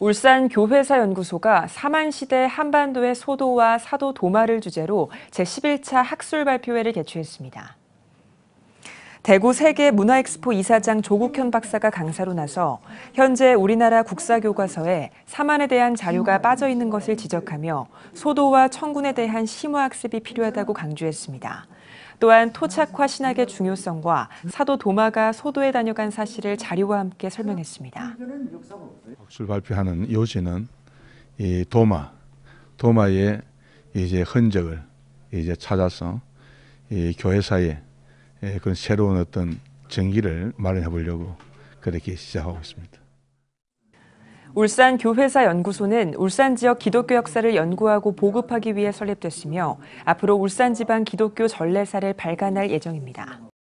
울산 교회사 연구소가 사만 시대 한반도의 소도와 사도 도마를 주제로 제11차 학술 발표회를 개최했습니다. 대구 세계 문화엑스포 이사장 조국현 박사가 강사로 나서 현재 우리나라 국사교과서에 사만에 대한 자료가 빠져 있는 것을 지적하며 소도와 청군에 대한 심화학습이 필요하다고 강조했습니다. 또한 토착화 신학의 중요성과 사도 도마가 소도에 다녀간 사실을 자료와 함께 설명했습니다. 학술 발표하는 요지는 이 도마, 도마의 이제 흔적을 이제 찾아서 이 교회 사에 예, 그런 새로운 어떤 정기를 마련해 보려고 그렇게 시작하고 있습니다. 울산 교회사 연구소는 울산 지역 기독교 역사를 연구하고 보급하기 위해 설립됐으며 앞으로 울산 지방 기독교 전례사를 발간할 예정입니다.